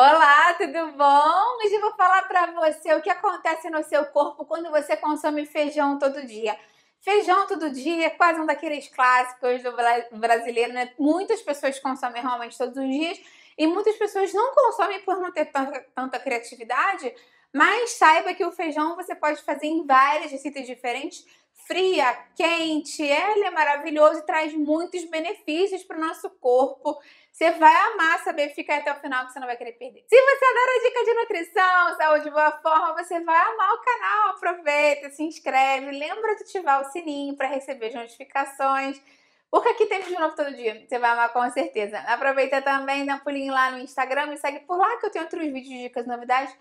Olá, tudo bom? Hoje eu vou falar para você o que acontece no seu corpo quando você consome feijão todo dia. Feijão todo dia é quase um daqueles clássicos do brasileiro, né? Muitas pessoas consomem realmente todos os dias e muitas pessoas não consomem por não ter tanta, tanta criatividade, mas saiba que o feijão você pode fazer em várias receitas diferentes, fria, quente, ele é maravilhoso e traz muitos benefícios para o nosso corpo. Você vai amar saber ficar até o final que você não vai querer perder. Se você adora dica de nutrição, saúde, boa forma, você vai amar o canal. Aproveita, se inscreve, lembra de ativar o sininho para receber as notificações. Porque aqui tem vídeo novo todo dia, você vai amar com certeza. Aproveita também, dá um pulinho lá no Instagram, me segue por lá que eu tenho outros vídeos, dicas, novidades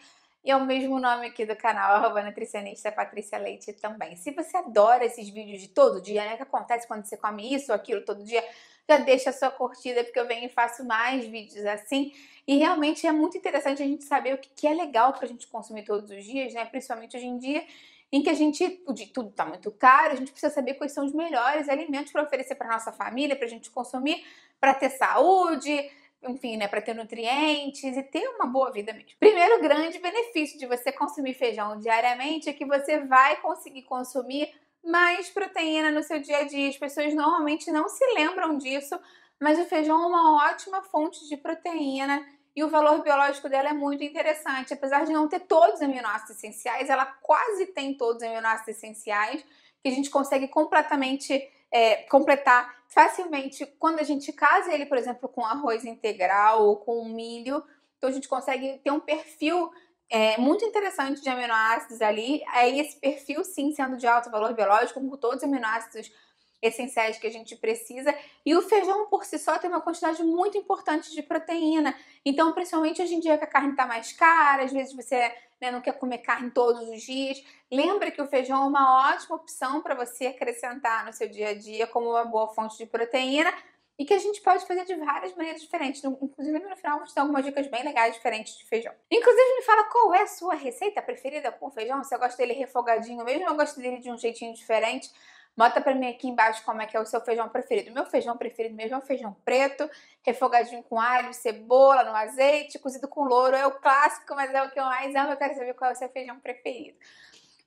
e é o mesmo nome aqui do canal, arroba nutricionista Patrícia Leite também. Se você adora esses vídeos de todo dia, né, que acontece quando você come isso ou aquilo todo dia, já deixa a sua curtida, porque eu venho e faço mais vídeos assim. E realmente é muito interessante a gente saber o que é legal para a gente consumir todos os dias, né? Principalmente hoje em dia, em que a gente, de tudo está muito caro, a gente precisa saber quais são os melhores alimentos para oferecer para nossa família, para a gente consumir, para ter saúde, enfim, né, para ter nutrientes e ter uma boa vida mesmo. Primeiro grande benefício de você consumir feijão diariamente é que você vai conseguir consumir mais proteína no seu dia a dia. As pessoas normalmente não se lembram disso, mas o feijão é uma ótima fonte de proteína e o valor biológico dela é muito interessante. Apesar de não ter todos os aminoácidos essenciais, ela quase tem todos os aminoácidos essenciais que a gente consegue completamente é, completar facilmente quando a gente casa ele, por exemplo, com arroz integral ou com milho. Então a gente consegue ter um perfil é, muito interessante de aminoácidos ali. Aí esse perfil, sim, sendo de alto valor biológico, com todos os aminoácidos essenciais que a gente precisa. E o feijão por si só tem uma quantidade muito importante de proteína. Então, principalmente hoje em dia que a carne está mais cara, às vezes você né, não quer comer carne todos os dias. Lembra que o feijão é uma ótima opção para você acrescentar no seu dia a dia como uma boa fonte de proteína e que a gente pode fazer de várias maneiras diferentes. Inclusive, no final, vou te dar algumas dicas bem legais diferentes de feijão. Inclusive, me fala qual é a sua receita preferida com feijão. Se eu gosto dele refogadinho mesmo, eu gosto dele de um jeitinho diferente. Bota para mim aqui embaixo como é que é o seu feijão preferido. Meu feijão preferido mesmo é o feijão preto, refogadinho com alho, cebola, no azeite, cozido com louro. É o clássico, mas é o que eu mais amo. Eu quero saber qual é o seu feijão preferido.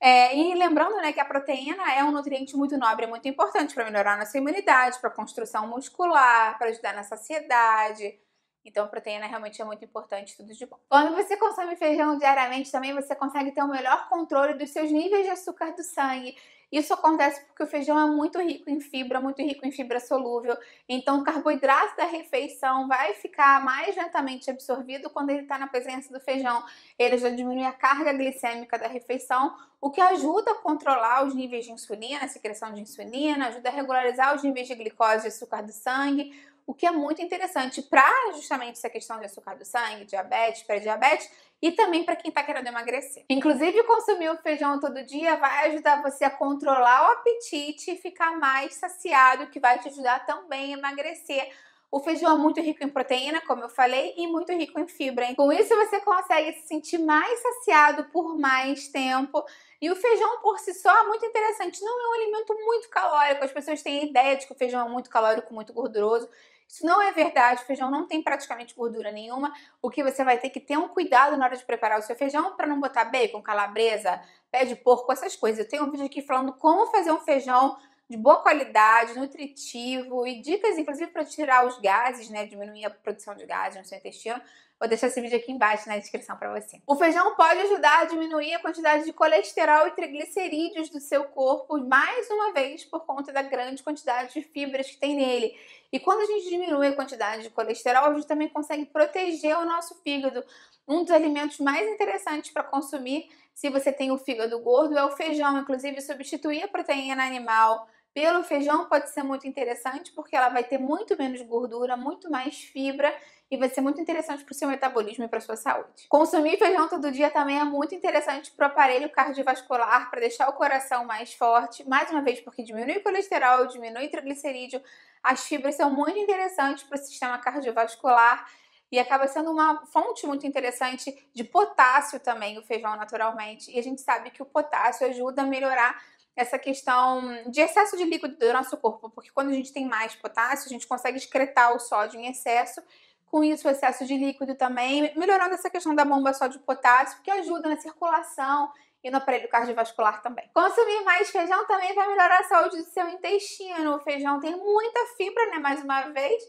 É, e lembrando né, que a proteína é um nutriente muito nobre, é muito importante para melhorar nossa imunidade, para construção muscular, para ajudar na saciedade, então, a proteína realmente é muito importante, tudo de bom. Quando você consome feijão diariamente, também você consegue ter um melhor controle dos seus níveis de açúcar do sangue. Isso acontece porque o feijão é muito rico em fibra, muito rico em fibra solúvel. Então, o carboidrato da refeição vai ficar mais lentamente absorvido quando ele está na presença do feijão. Ele já diminui a carga glicêmica da refeição, o que ajuda a controlar os níveis de insulina, a secreção de insulina, ajuda a regularizar os níveis de glicose e açúcar do sangue, o que é muito interessante para justamente essa questão de açúcar do sangue, diabetes, pré-diabetes e também para quem está querendo emagrecer. Inclusive, consumir o feijão todo dia vai ajudar você a controlar o apetite e ficar mais saciado, que vai te ajudar também a emagrecer o feijão é muito rico em proteína, como eu falei, e muito rico em fibra. Hein? Com isso, você consegue se sentir mais saciado por mais tempo. E o feijão por si só é muito interessante. Não é um alimento muito calórico. As pessoas têm a ideia de que o feijão é muito calórico, muito gorduroso. Isso não é verdade, o feijão não tem praticamente gordura nenhuma. O que você vai ter que ter um cuidado na hora de preparar o seu feijão para não botar bacon, calabresa, pé de porco, essas coisas. Eu tenho um vídeo aqui falando como fazer um feijão de boa qualidade, nutritivo e dicas, inclusive, para tirar os gases, né? Diminuir a produção de gases no seu intestino. Vou deixar esse vídeo aqui embaixo na descrição para você. O feijão pode ajudar a diminuir a quantidade de colesterol e triglicerídeos do seu corpo, mais uma vez, por conta da grande quantidade de fibras que tem nele. E quando a gente diminui a quantidade de colesterol, a gente também consegue proteger o nosso fígado. Um dos alimentos mais interessantes para consumir, se você tem o fígado gordo, é o feijão. Inclusive, substituir a proteína animal pelo feijão pode ser muito interessante porque ela vai ter muito menos gordura, muito mais fibra e vai ser muito interessante para o seu metabolismo e para sua saúde. Consumir feijão todo dia também é muito interessante para o aparelho cardiovascular, para deixar o coração mais forte, mais uma vez porque diminui o colesterol, diminui o triglicerídeo. As fibras são muito interessantes para o sistema cardiovascular e acaba sendo uma fonte muito interessante de potássio também, o feijão naturalmente. E a gente sabe que o potássio ajuda a melhorar essa questão de excesso de líquido do nosso corpo, porque quando a gente tem mais potássio, a gente consegue excretar o sódio em excesso com isso o excesso de líquido também, melhorando essa questão da bomba sódio potássio, que ajuda na circulação e no aparelho cardiovascular também. Consumir mais feijão também vai melhorar a saúde do seu intestino. O feijão tem muita fibra, né, mais uma vez,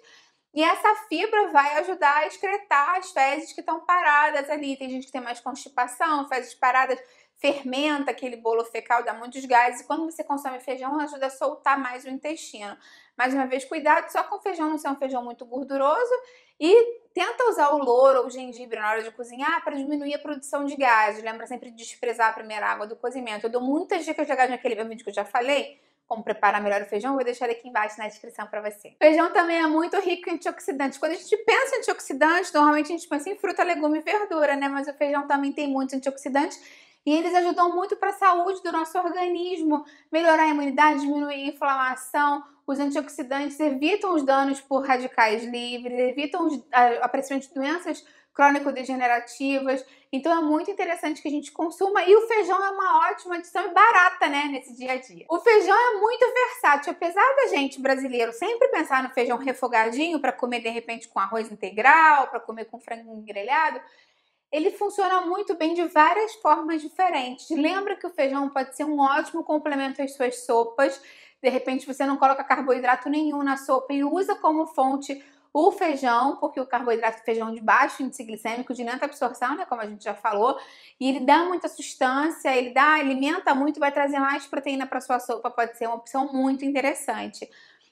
e essa fibra vai ajudar a excretar as fezes que estão paradas ali. Tem gente que tem mais constipação, fezes paradas, fermenta aquele bolo fecal, dá muitos gases. E quando você consome feijão, ajuda a soltar mais o intestino. Mais uma vez, cuidado só com feijão não ser um feijão muito gorduroso e tenta usar o louro ou o gengibre na hora de cozinhar para diminuir a produção de gases. Lembra sempre de desprezar a primeira água do cozimento. Eu dou muitas dicas legais naquele meu vídeo que eu já falei como preparar melhor o feijão, eu vou deixar aqui embaixo na descrição para você. O feijão também é muito rico em antioxidantes. Quando a gente pensa em antioxidantes, normalmente a gente pensa em fruta, legume e verdura, né? Mas o feijão também tem muitos antioxidantes e eles ajudam muito para a saúde do nosso organismo, melhorar a imunidade, diminuir a inflamação. Os antioxidantes evitam os danos por radicais livres, evitam o aparecimento de doenças crônico-degenerativas. Então é muito interessante que a gente consuma e o feijão é uma ótima adição e barata, né, nesse dia a dia. O feijão é muito versátil, apesar da gente brasileiro sempre pensar no feijão refogadinho para comer de repente com arroz integral, para comer com frango grelhado, ele funciona muito bem de várias formas diferentes. Lembra que o feijão pode ser um ótimo complemento às suas sopas. De repente você não coloca carboidrato nenhum na sopa e usa como fonte o feijão, porque o carboidrato do feijão de baixo índice glicêmico, de lenta absorção, né, como a gente já falou, e ele dá muita sustância, ele dá, alimenta muito, vai trazer mais proteína para sua sopa, pode ser uma opção muito interessante.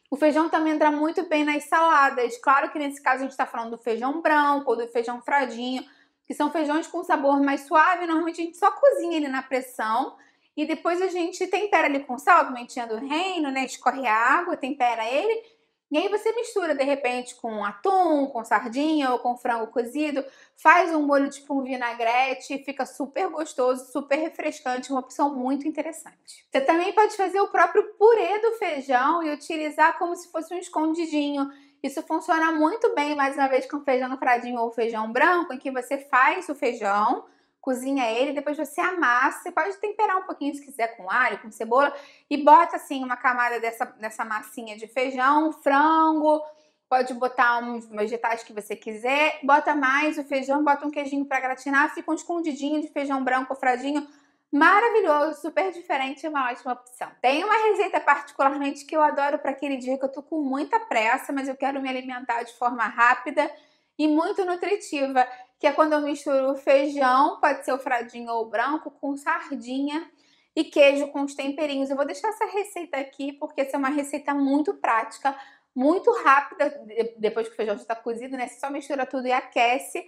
O feijão também entra muito bem nas saladas. Claro que nesse caso a gente está falando do feijão branco ou do feijão fradinho, que são feijões com sabor mais suave. Normalmente a gente só cozinha ele na pressão e depois a gente tempera ele com sal, pimentinha do reino, né? Escorre água, tempera ele e aí você mistura de repente com atum, com sardinha ou com frango cozido, faz um molho tipo um vinagrete, fica super gostoso, super refrescante, uma opção muito interessante. Você também pode fazer o próprio purê do feijão e utilizar como se fosse um escondidinho. Isso funciona muito bem, mais uma vez, com feijão fradinho ou feijão branco, em que você faz o feijão, cozinha ele, depois você amassa, você pode temperar um pouquinho se quiser com alho, com cebola, e bota assim uma camada dessa, dessa massinha de feijão, frango, pode botar uns vegetais que você quiser, bota mais o feijão, bota um queijinho para gratinar, fica um escondidinho de feijão branco, fradinho, maravilhoso, super diferente, é uma ótima opção. Tem uma receita particularmente que eu adoro para aquele dia que eu tô com muita pressa, mas eu quero me alimentar de forma rápida, e muito nutritiva, que é quando eu misturo feijão, pode ser o fradinho ou o branco, com sardinha e queijo com os temperinhos. Eu vou deixar essa receita aqui porque essa é uma receita muito prática, muito rápida, depois que o feijão já está cozido, né? Você só mistura tudo e aquece.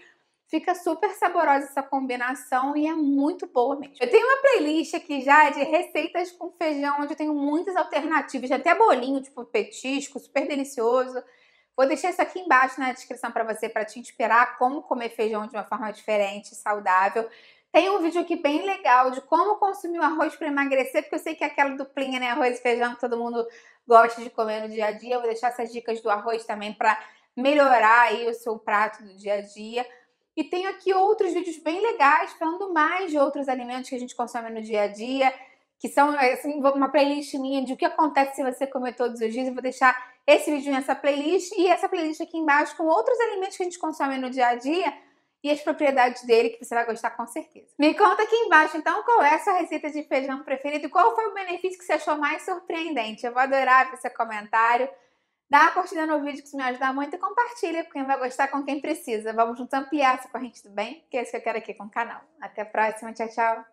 Fica super saborosa essa combinação e é muito boa mesmo. Eu tenho uma playlist aqui já de receitas com feijão, onde eu tenho muitas alternativas, até bolinho, tipo petisco, super delicioso. Vou deixar isso aqui embaixo na descrição para você, para te inspirar como comer feijão de uma forma diferente, saudável. Tem um vídeo aqui bem legal de como consumir o arroz para emagrecer, porque eu sei que é aquela duplinha, né? Arroz e feijão que todo mundo gosta de comer no dia a dia. vou deixar essas dicas do arroz também para melhorar aí o seu prato do dia a dia. E tenho aqui outros vídeos bem legais falando mais de outros alimentos que a gente consome no dia a dia que são assim, uma playlist minha de o que acontece se você comer todos os dias. Eu vou deixar esse vídeo nessa playlist e essa playlist aqui embaixo com outros alimentos que a gente consome no dia a dia e as propriedades dele que você vai gostar com certeza. Me conta aqui embaixo então qual é a sua receita de feijão preferida e qual foi o benefício que você achou mais surpreendente. Eu vou adorar ver seu comentário. Dá uma curtida no vídeo que isso me ajuda muito e compartilha com quem vai gostar, com quem precisa. Vamos juntos ampliar essa corrente do bem, que é isso que eu quero aqui com o canal. Até a próxima, tchau, tchau!